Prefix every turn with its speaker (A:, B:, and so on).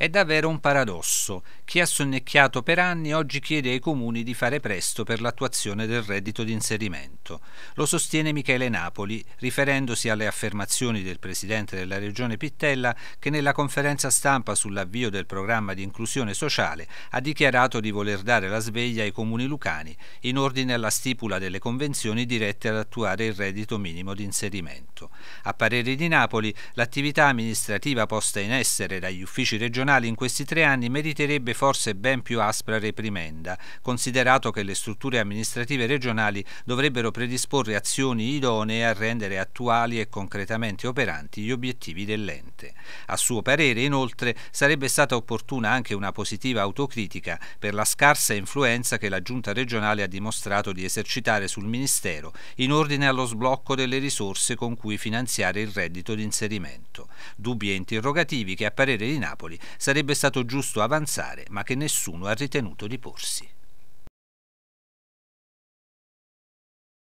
A: È davvero un paradosso. Chi ha sonnecchiato per anni oggi chiede ai comuni di fare presto per l'attuazione del reddito di inserimento. Lo sostiene Michele Napoli, riferendosi alle affermazioni del presidente della regione Pittella che nella conferenza stampa sull'avvio del programma di inclusione sociale ha dichiarato di voler dare la sveglia ai comuni lucani in ordine alla stipula delle convenzioni dirette ad attuare il reddito minimo di inserimento. A parere di Napoli, l'attività amministrativa posta in essere dagli uffici regionali istituzionali in questi tre anni meriterebbe forse ben più aspra reprimenda, considerato che le strutture amministrative regionali dovrebbero predisporre azioni idonee a rendere attuali e concretamente operanti gli obiettivi dell'ente. A suo parere, inoltre, sarebbe stata opportuna anche una positiva autocritica per la scarsa influenza che la Giunta regionale ha dimostrato di esercitare sul Ministero in ordine allo sblocco delle risorse con cui finanziare il reddito di inserimento dubbi e interrogativi che a parere di Napoli sarebbe stato giusto avanzare ma che nessuno ha ritenuto di porsi.